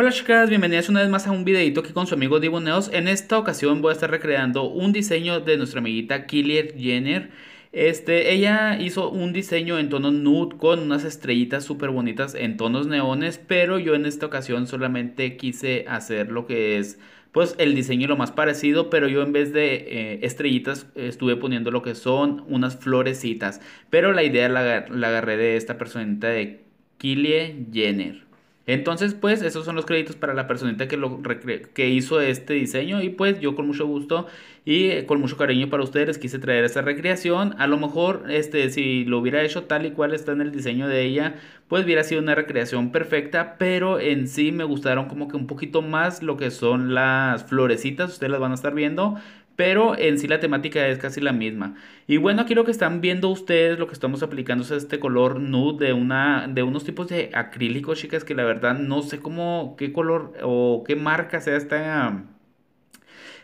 Hola chicas, bienvenidas una vez más a un videito aquí con su amigo Neos. En esta ocasión voy a estar recreando un diseño de nuestra amiguita Kylie Jenner. Este, ella hizo un diseño en tono nude con unas estrellitas súper bonitas en tonos neones, pero yo en esta ocasión solamente quise hacer lo que es pues el diseño lo más parecido, pero yo en vez de eh, estrellitas estuve poniendo lo que son unas florecitas, pero la idea la, agarré de esta personita de Kylie Jenner. Entonces, pues, esos son los créditos para la personita que, lo, que hizo este diseño. Y pues, yo con mucho gusto y eh, con mucho cariño para ustedes quise traer esta recreación. A lo mejor, este, si lo hubiera hecho tal y cual está en el diseño de ella, pues hubiera sido una recreación perfecta. Pero en sí me gustaron como que un poquito más lo que son las florecitas. Ustedes las van a estar viendo pero en sí la temática es casi la misma. Y bueno, aquí lo que están viendo ustedes, lo que estamos aplicando es este color nude de, una, de unos tipos de acrílicos, chicas, que la verdad no sé cómo, qué color o qué marca sea esta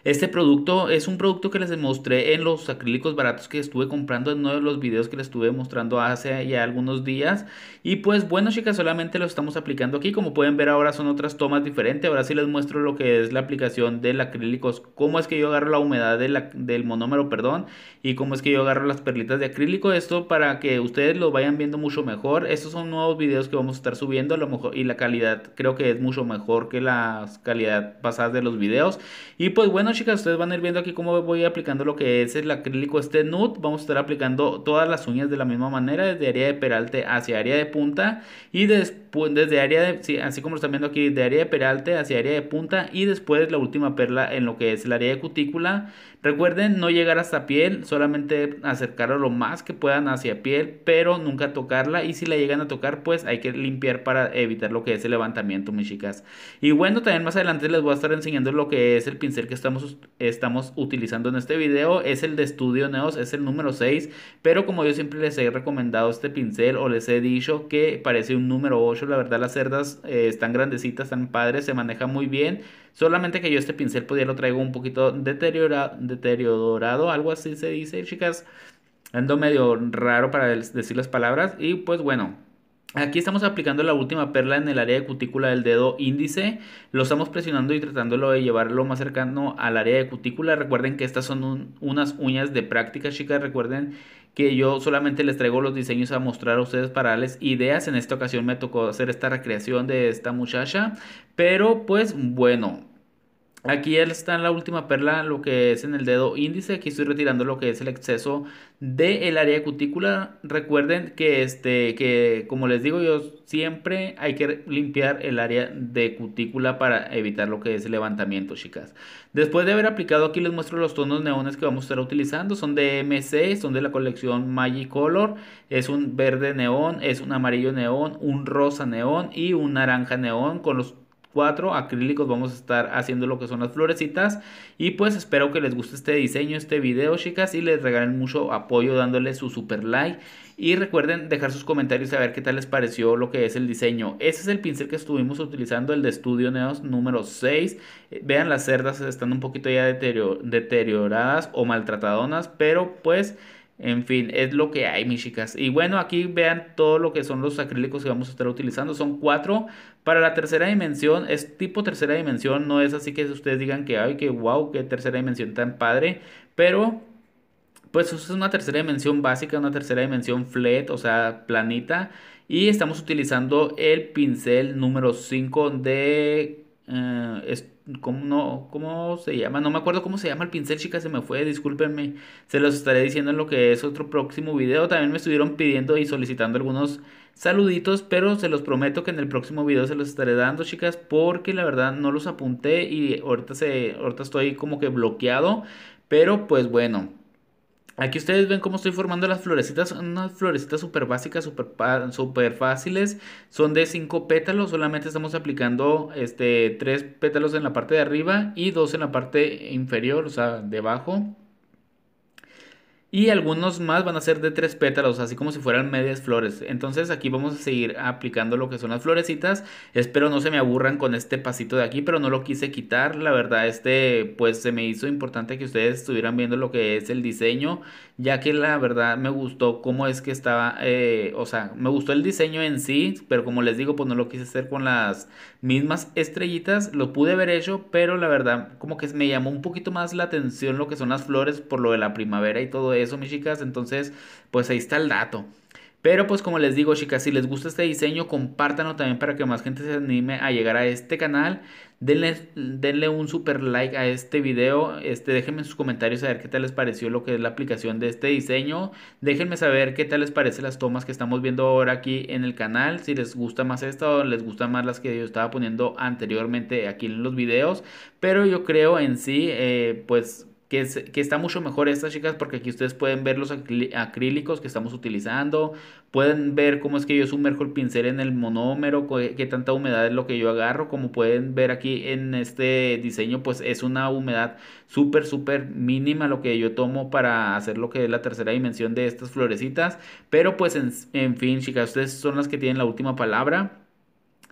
este producto es un producto que les demostré en los acrílicos baratos que estuve comprando en uno de los videos que les estuve mostrando hace ya algunos días. Y pues bueno chicas, solamente lo estamos aplicando aquí. Como pueden ver ahora son otras tomas diferentes. Ahora sí les muestro lo que es la aplicación del acrílico, Cómo es que yo agarro la humedad del monómero, perdón. Y cómo es que yo agarro las perlitas de acrílico. Esto para que ustedes lo vayan viendo mucho mejor. Estos son nuevos videos que vamos a estar subiendo. A lo mejor, y la calidad creo que es mucho mejor que la calidad pasada de los videos. Y pues bueno chicas, ustedes van a ir viendo aquí cómo voy aplicando lo que es el acrílico este nude. Vamos a estar aplicando todas las uñas de la misma manera, desde área de peralte hacia área de punta y después desde área de, así como lo están viendo aquí, de área de peralte hacia área de punta y después la última perla en lo que es el área de cutícula Recuerden no llegar hasta piel, solamente acercarlo lo más que puedan hacia piel, pero nunca tocarla y si la llegan a tocar pues hay que limpiar para evitar lo que es el levantamiento, mis chicas. Y bueno, también más adelante les voy a estar enseñando lo que es el pincel que estamos, estamos utilizando en este video, es el de Studio Neos, es el número 6, pero como yo siempre les he recomendado este pincel o les he dicho que parece un número 8, la verdad las cerdas eh, están grandecitas, están padres, se maneja muy bien. Solamente que yo este pincel pues lo traigo un poquito deteriorado, algo así se dice, chicas. Ando medio raro para decir las palabras. Y pues bueno, Aquí estamos aplicando la última perla en el área de cutícula del dedo índice. Lo estamos presionando y tratándolo de llevarlo más cercano al área de cutícula. Recuerden que estas son unas uñas de práctica, chicas. Recuerden que yo solamente les traigo los diseños a mostrar a ustedes para darles ideas. En esta ocasión me tocó hacer esta recreación de esta muchacha, pero pues bueno, Aquí ya está la última perla, lo que es en el dedo índice. Aquí estoy retirando lo que es el exceso del de área cutícula. Recuerden que, este, que, como les digo yo, siempre hay que limpiar el área de cutícula para evitar lo que es el levantamiento, chicas. Después de haber aplicado, aquí les muestro los tonos neones que vamos a estar utilizando. Son de MC, son de la colección Color. Es un verde neón, es un amarillo neón, un rosa neón y un naranja neón con los cuatro acrílicos vamos a estar haciendo lo que son las florecitas. Y pues espero que les guste este diseño, este video, chicas. Y les regalen mucho apoyo dándole su super like. Y recuerden dejar sus comentarios a ver qué tal les pareció lo que es el diseño. Ese es el pincel que estuvimos utilizando, el de Studio Neos número 6. Eh, vean, las cerdas están un poquito ya deterioradas o maltratadonas, pero pues en fin, es lo que hay, mis chicas. Y bueno, aquí vean todo lo que son los acrílicos que vamos a estar utilizando. Son cuatro. Para la tercera dimensión, es tipo tercera dimensión. No es así que ustedes digan que, ay, que wow, qué tercera dimensión tan padre. Pero, pues es una tercera dimensión básica, una tercera dimensión flat, o sea, planita. Y estamos utilizando el pincel número 5 de... Eh, ¿Cómo, no, ¿Cómo se llama? No me acuerdo cómo se llama el pincel, chicas, se me fue, discúlpenme. Se los estaré diciendo en lo que es otro próximo video. También me estuvieron pidiendo y solicitando algunos saluditos, pero se los prometo que en el próximo video se los estaré dando, chicas, porque la verdad no los apunté y ahorita, se, ahorita estoy como que bloqueado. Pero pues bueno. Aquí ustedes ven cómo estoy formando las florecitas, unas florecitas súper básicas, súper fáciles. Son de 5 pétalos, solamente estamos aplicando este, 3 pétalos en la parte de arriba y 2 en la parte inferior, o sea, debajo. Y algunos más van a ser de tres pétalos, así como si fueran medias flores. Entonces aquí vamos a seguir aplicando lo que son las florecitas. Espero no se me aburran con este pasito de aquí, pero no lo quise quitar. La verdad, este pues se me hizo importante que ustedes estuvieran viendo lo que es el diseño, ya que la verdad me gustó cómo es que estaba, eh, o sea, me gustó el diseño en sí, pero como les digo, pues no lo quise hacer con las mismas estrellitas. Lo pude haber hecho, pero la verdad como que me llamó un poquito más la atención lo que son las flores por lo de la primavera y todo eso eso, mis chicas. Entonces, pues ahí está el dato. Pero pues como les digo chicas, si les gusta este diseño, compártanlo también para que más gente se anime a llegar a este canal. Denle, denle un super like a este video. Este, déjenme en sus comentarios a ver qué tal les pareció lo que es la aplicación de este diseño. Déjenme saber qué tal les parecen las tomas que estamos viendo ahora aquí en el canal. Si les gusta más esta o les gusta más las que yo estaba poniendo anteriormente aquí en los videos. Pero yo creo en sí, eh, pues que, está mucho mejor estas chicas porque aquí ustedes pueden ver los acrílicos que estamos utilizando, pueden ver cómo es que yo sumerjo el pincel en el monómero, qué tanta humedad es lo que yo agarro, como pueden ver aquí en este diseño, pues es una humedad súper, súper mínima lo que yo tomo para hacer lo que es la tercera dimensión de estas florecitas, pero pues en, en fin chicas, ustedes son las que tienen la última palabra.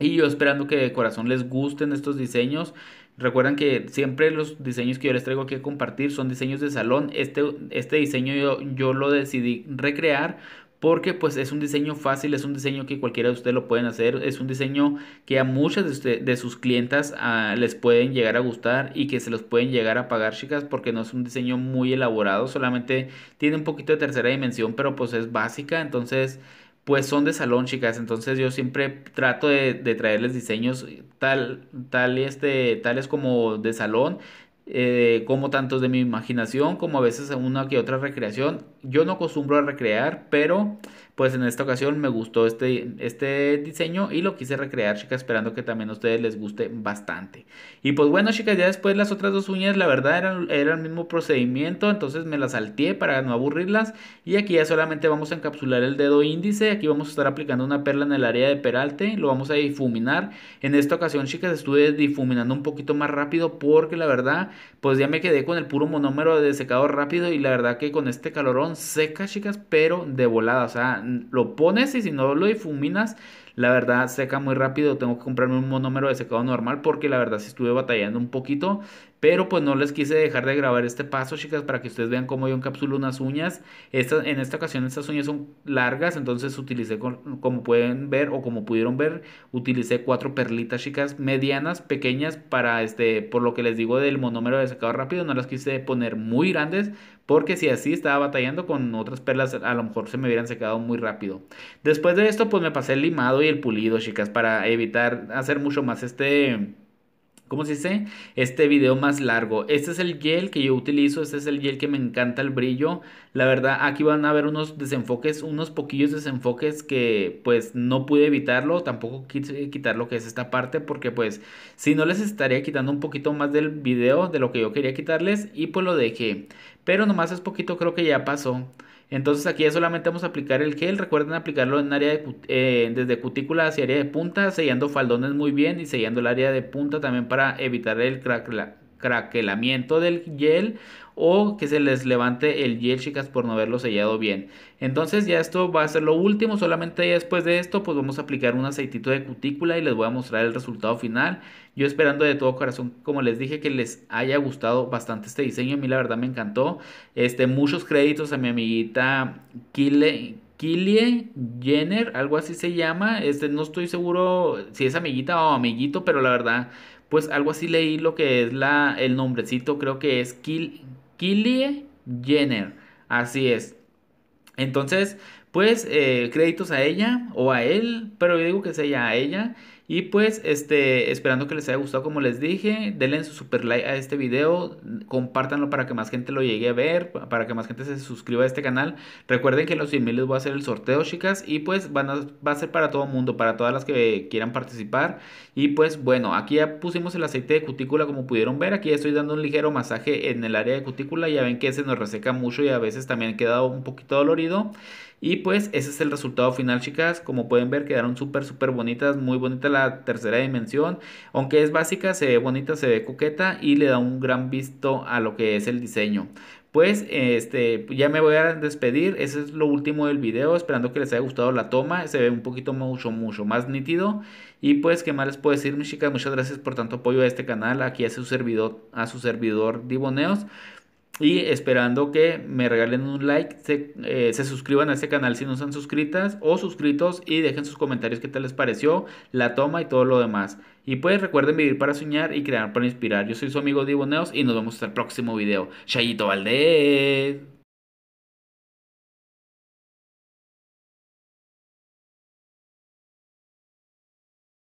Y yo esperando que de corazón les gusten estos diseños. Recuerdan que siempre los diseños que yo les traigo aquí a compartir son diseños de salón. Este, este diseño yo, yo lo decidí recrear porque pues es un diseño fácil, es un diseño que cualquiera de ustedes lo pueden hacer, es un diseño que a muchas de, de sus clientas ah, les pueden llegar a gustar y que se los pueden llegar a pagar chicas porque no es un diseño muy elaborado, solamente tiene un poquito de tercera dimensión pero pues es básica, entonces pues son de salón, chicas. Entonces yo siempre trato de, traerles diseños tal, tal este, tales como de salón, eh, como tantos de mi imaginación, como a veces una que otra recreación. Yo no acostumbro a recrear, pero pues en esta ocasión me gustó este, este diseño y lo quise recrear, chicas, esperando que también a ustedes les guste bastante. Y pues bueno, chicas, ya después las otras dos uñas, la verdad, era el mismo procedimiento, entonces me las salteé para no aburrirlas. Y aquí ya solamente vamos a encapsular el dedo índice, aquí vamos a estar aplicando una perla en el área de peralte, lo vamos a difuminar. En esta ocasión, chicas, estuve difuminando un poquito más rápido porque la verdad, pues ya me quedé con el puro monómero de secado rápido y la verdad que con este calorón seca, chicas, pero de volada, o sea, lo pones y si no lo difuminas, la verdad seca muy rápido. Tengo que comprarme un monómero de secado normal porque la verdad sí estuve batallando un poquito. Pero pues no les quise dejar de grabar este paso, chicas, para que ustedes vean cómo yo encapsulo unas uñas. en esta ocasión estas uñas son largas, entonces utilicé, como pueden ver o como pudieron ver, utilicé cuatro perlitas, chicas, medianas, pequeñas, para este, por lo que les digo del monómero de secado rápido, no las quise poner muy grandes, porque si así estaba batallando con otras perlas, a lo mejor se me hubieran secado muy rápido. Después de esto, pues me pasé el limado y el pulido, chicas, para evitar hacer mucho más este ¿Cómo se dice? Este video más largo. Este es el gel que yo utilizo. Este es el gel que me encanta el brillo. La verdad, aquí van a ver unos desenfoques, unos poquillos desenfoques que pues no pude evitarlo. Tampoco quise quitar lo que es esta parte porque pues si no les estaría quitando un poquito más del video de lo que yo quería quitarles y pues lo dejé. Pero nomás es poquito, creo que ya pasó. Entonces aquí solamente vamos a aplicar el gel. Recuerden aplicarlo en área eh, desde cutícula hacia área de punta, sellando faldones muy bien y sellando el área de punta también para evitar el crack craquelamiento del gel o que se les levante el gel chicas por no haberlo sellado bien entonces ya esto va a ser lo último solamente después de esto pues vamos a aplicar un aceitito de cutícula y les voy a mostrar el resultado final yo esperando de todo corazón como les dije que les haya gustado bastante este diseño a mí la verdad me encantó este muchos créditos a mi amiguita kille kylie Jenner, algo así se llama. Este, no estoy seguro si es amiguita o amiguito, pero la verdad, pues algo así leí lo que es la, el nombrecito, creo que es Kill, Killie Jenner. Así es. Entonces, pues eh, créditos a ella o a él, pero yo digo que sea a ella. Y pues, este, esperando que les haya gustado como les dije, denle su super like a este video, compártanlo para que más gente lo llegue a ver, para que más gente se suscriba a este canal. Recuerden que los 100 les voy a hacer el sorteo, chicas, y pues van a, va a ser para todo mundo, para todas las que quieran participar. Y pues bueno, aquí ya pusimos el aceite de cutícula como pudieron ver, aquí ya estoy dando un ligero masaje en el área de cutícula, ya ven que se nos reseca mucho y a veces también quedado un poquito dolorido. Y pues ese es el resultado final, chicas, como pueden ver quedaron súper, súper bonitas, muy bonitas las tercera dimensión. Aunque es básica, se ve bonita, se ve coqueta y le da un gran visto a lo que es el diseño. Pues este, ya me voy a despedir, Ese es lo último del video, esperando que les haya gustado la toma, se ve un poquito mucho, mucho más nítido. Y pues, ¿qué más les puedo decir, mis chicas? Muchas gracias por tanto apoyo a este canal, aquí a su servidor, a su servidor Divoneos. Y esperando que me regalen un like, eh, se, suscriban a este canal si no están suscritas o suscritos y dejen sus comentarios qué tal les pareció, la toma y todo lo demás. Y pues recuerden vivir para soñar y crear para inspirar. Yo soy su amigo Divo Neos y nos vemos hasta el próximo video. Chayito Valdez.